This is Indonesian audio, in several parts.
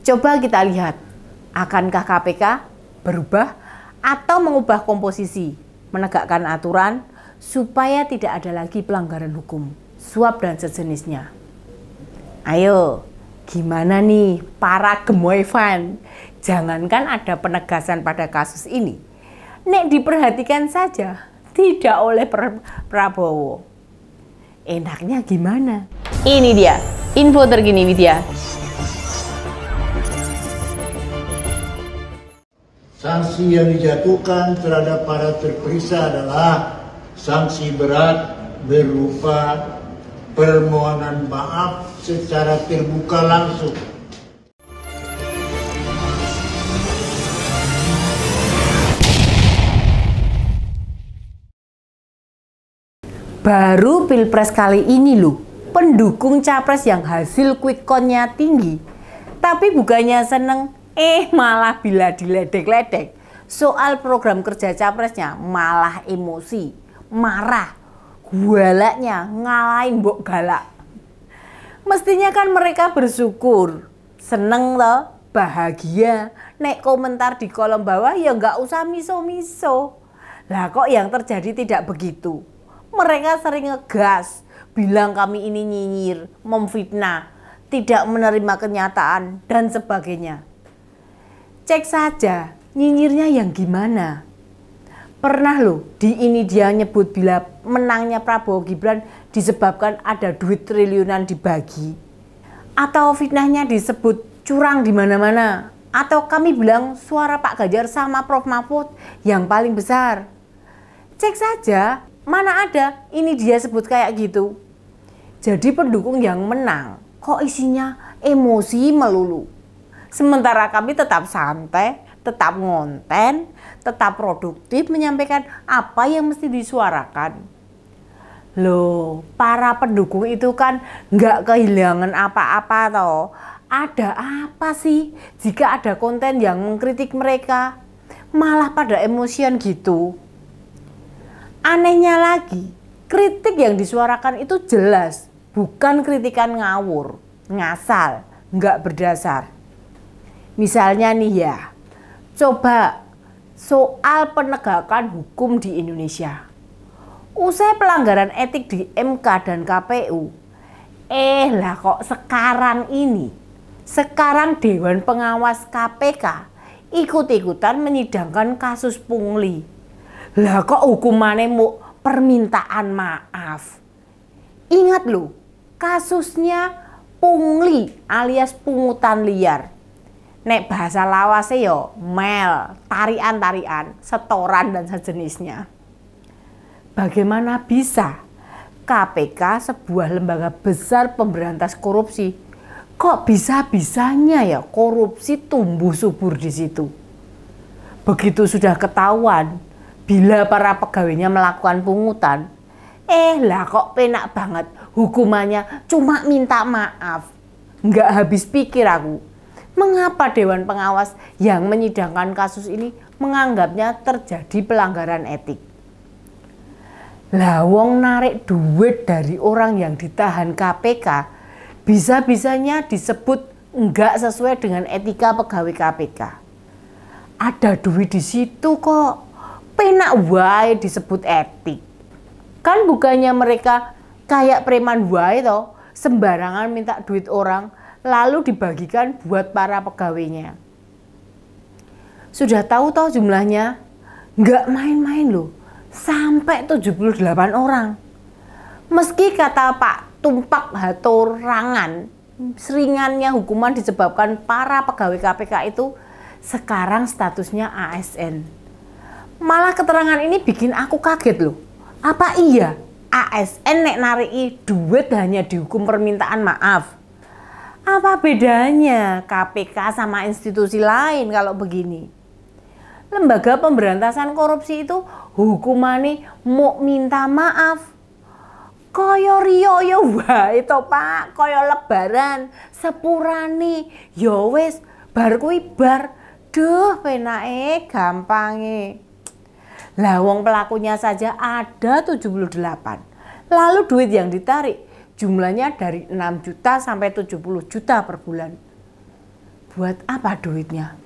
Coba kita lihat, akankah KPK berubah atau mengubah komposisi, menegakkan aturan supaya tidak ada lagi pelanggaran hukum, suap dan sejenisnya. Ayo, gimana nih para gemoy fan? Jangankan ada penegasan pada kasus ini. Nek diperhatikan saja, tidak oleh Prabowo. Enaknya gimana? Ini dia, info terkini media. sanksi yang dijatuhkan terhadap para terperiksa adalah sanksi berat berupa permohonan maaf secara terbuka langsung. Baru pilpres kali ini loh, pendukung capres yang hasil quick count-nya tinggi. Tapi bukannya seneng, eh malah bila diledek-ledek soal program kerja capresnya malah emosi, marah, gualaknya ngalain mbok galak. Mestinya kan mereka bersyukur, seneng loh, bahagia. Nek komentar di kolom bawah ya nggak usah miso-miso. Lah kok yang terjadi tidak begitu? Mereka sering ngegas, bilang kami ini nyinyir, memfitnah, tidak menerima kenyataan, dan sebagainya Cek saja nyinyirnya yang gimana. Pernah loh di ini dia nyebut bila menangnya Prabowo Gibran disebabkan ada duit triliunan dibagi. Atau fitnahnya disebut curang di mana-mana. Atau kami bilang suara Pak Ganjar sama Prof Mahfud yang paling besar. Cek saja, mana ada ini dia sebut kayak gitu. Jadi pendukung yang menang, kok isinya emosi melulu. Sementara kami tetap santai, tetap ngonten, tetap produktif menyampaikan apa yang mesti disuarakan. Loh, para pendukung itu kan nggak kehilangan apa-apa toh. Ada apa sih jika ada konten yang mengkritik mereka? Malah pada emosian gitu. Anehnya lagi, kritik yang disuarakan itu jelas, bukan kritikan ngawur, ngasal, nggak berdasar. Misalnya nih ya, coba soal penegakan hukum di Indonesia. Usai pelanggaran etik di MK dan KPU, eh lah kok sekarang ini, sekarang Dewan Pengawas KPK ikut-ikutan menyidangkan kasus pungli. Lah kok hukumannya mau permintaan maaf. Ingat loh, kasusnya pungli alias pungutan liar nek bahasa lawase yo mel, tarian-tarian, setoran dan sejenisnya. Bagaimana bisa KPK sebuah lembaga besar pemberantas korupsi kok bisa-bisanya ya korupsi tumbuh subur di situ. Begitu sudah ketahuan bila para pegawainya melakukan pungutan, eh lah kok penak banget hukumannya cuma minta maaf. Nggak habis pikir aku, mengapa Dewan Pengawas yang menyidangkan kasus ini menganggapnya terjadi pelanggaran etik. Lawong narik duit dari orang yang ditahan KPK bisa-bisanya disebut enggak sesuai dengan etika pegawai KPK. Ada duit di situ kok, penak wae disebut etik. Kan bukannya mereka kayak preman wae toh, sembarangan minta duit orang, lalu dibagikan buat para pegawainya. Sudah tahu toh jumlahnya? Nggak main-main loh, sampai 78 orang. Meski kata Pak Tumpak Hatorangan, seringannya hukuman disebabkan para pegawai KPK itu sekarang statusnya ASN. Malah keterangan ini bikin aku kaget loh. Apa iya ASN nek nari duit hanya dihukum permintaan maaf? Apa bedanya KPK sama institusi lain kalau begini? Lembaga pemberantasan korupsi itu hukumannya mau minta maaf. Koyo riyo yo ya, wah itu Pak, koyo lebaran, sepurani, yo ya wes bar kui bar. Duh gampang gampange. Lah wong pelakunya saja ada 78. Lalu duit yang ditarik jumlahnya dari 6 juta sampai 70 juta per bulan. Buat apa duitnya?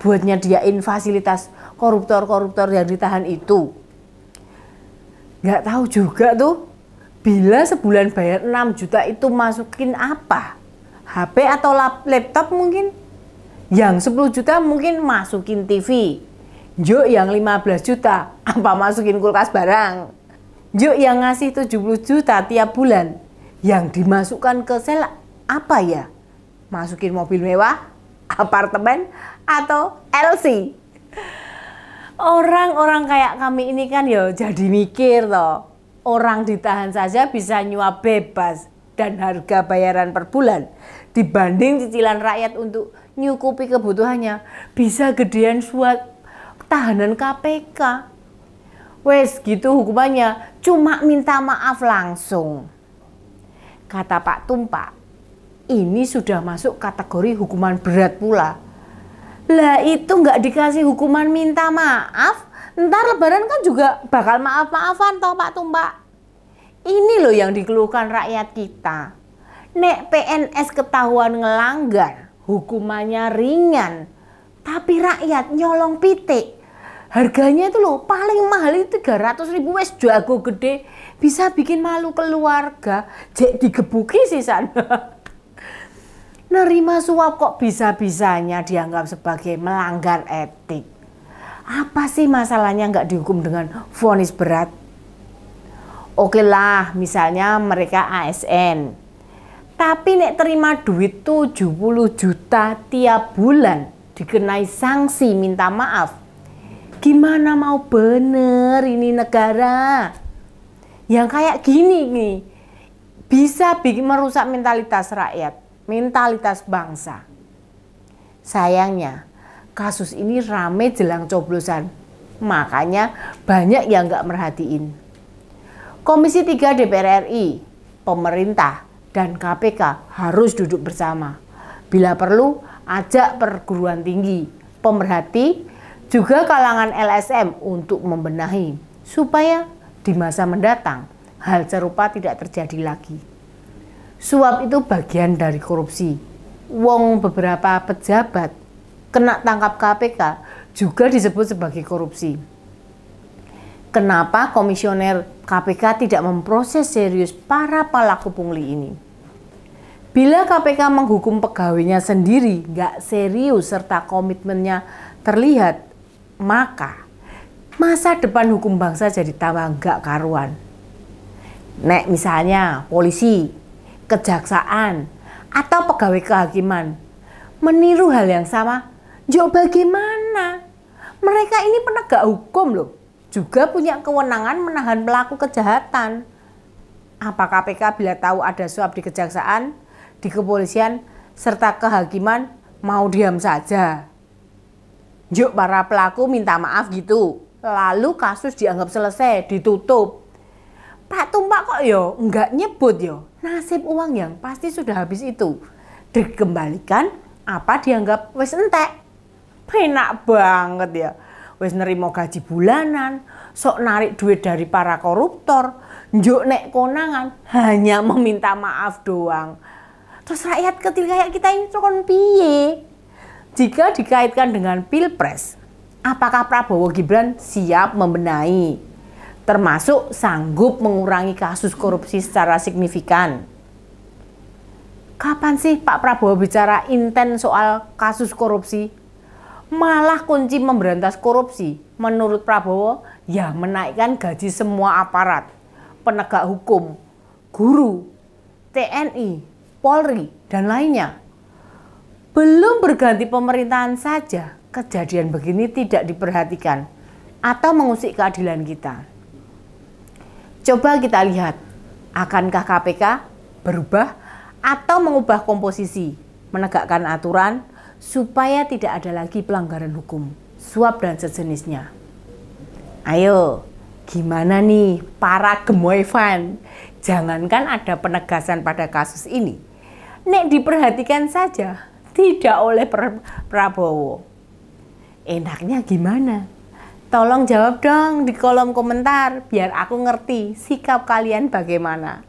Buat nyediain fasilitas koruptor-koruptor yang ditahan itu. Gak tahu juga tuh, bila sebulan bayar 6 juta itu masukin apa? HP atau laptop mungkin? Yang 10 juta mungkin masukin TV. Jo yang 15 juta, apa masukin kulkas barang? Jo yang ngasih 70 juta tiap bulan, yang dimasukkan ke sel apa ya? Masukin mobil mewah, apartemen, atau LC. Orang-orang kayak kami ini kan ya jadi mikir loh, Orang ditahan saja bisa nyuap bebas dan harga bayaran per bulan dibanding cicilan rakyat untuk nyukupi kebutuhannya bisa gedean suat tahanan KPK. Wes gitu hukumannya cuma minta maaf langsung. Kata Pak Tumpak, ini sudah masuk kategori hukuman berat pula. Lah itu nggak dikasih hukuman minta maaf, ntar lebaran kan juga bakal maaf-maafan toh Pak Tumpak. Ini loh yang dikeluhkan rakyat kita. Nek PNS ketahuan ngelanggar, hukumannya ringan. Tapi rakyat nyolong pitik. Harganya itu loh paling mahal itu 300 ribu wes jago gede bisa bikin malu keluarga jek digebuki sana nerima suap kok bisa-bisanya dianggap sebagai melanggar etik apa sih masalahnya nggak dihukum dengan vonis berat oke lah misalnya mereka ASN tapi nek terima duit 70 juta tiap bulan dikenai sanksi minta maaf gimana mau bener ini negara yang kayak gini nih bisa bikin merusak mentalitas rakyat, mentalitas bangsa. Sayangnya, kasus ini rame jelang coblosan. Makanya banyak yang nggak merhatiin. Komisi 3 DPR RI, pemerintah, dan KPK harus duduk bersama. Bila perlu, ajak perguruan tinggi, pemerhati, juga kalangan LSM untuk membenahi supaya di masa mendatang hal serupa tidak terjadi lagi. Suap itu bagian dari korupsi. Wong beberapa pejabat kena tangkap KPK juga disebut sebagai korupsi. Kenapa komisioner KPK tidak memproses serius para pelaku pungli ini? Bila KPK menghukum pegawainya sendiri nggak serius serta komitmennya terlihat, maka masa depan hukum bangsa jadi tambah nggak karuan. Nek misalnya polisi, kejaksaan, atau pegawai kehakiman meniru hal yang sama, jok bagaimana? Mereka ini penegak hukum loh, juga punya kewenangan menahan pelaku kejahatan. Apa KPK bila tahu ada suap di kejaksaan, di kepolisian, serta kehakiman mau diam saja? Yuk para pelaku minta maaf gitu lalu kasus dianggap selesai, ditutup. Pak Tumpak kok yo ya nggak nyebut yo ya? nasib uang yang pasti sudah habis itu dikembalikan apa dianggap wes entek penak banget ya wes nerima gaji bulanan sok narik duit dari para koruptor njuk nek konangan hanya meminta maaf doang terus rakyat kecil kayak kita ini cokon piye jika dikaitkan dengan pilpres apakah Prabowo Gibran siap membenahi, termasuk sanggup mengurangi kasus korupsi secara signifikan. Kapan sih Pak Prabowo bicara intens soal kasus korupsi? Malah kunci memberantas korupsi, menurut Prabowo, ya menaikkan gaji semua aparat, penegak hukum, guru, TNI, Polri, dan lainnya. Belum berganti pemerintahan saja, kejadian begini tidak diperhatikan atau mengusik keadilan kita. Coba kita lihat, akankah KPK berubah atau mengubah komposisi, menegakkan aturan supaya tidak ada lagi pelanggaran hukum, suap dan sejenisnya. Ayo, gimana nih para gemoy fan? Jangankan ada penegasan pada kasus ini, nek diperhatikan saja, tidak oleh Prabowo enaknya gimana? Tolong jawab dong di kolom komentar biar aku ngerti sikap kalian bagaimana.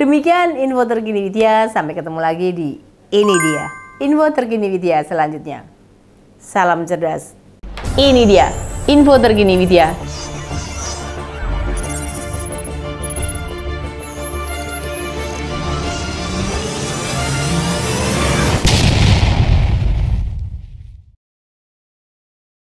Demikian info terkini Widya, sampai ketemu lagi di ini dia. Info terkini Widya selanjutnya. Salam cerdas. Ini dia info terkini Widya.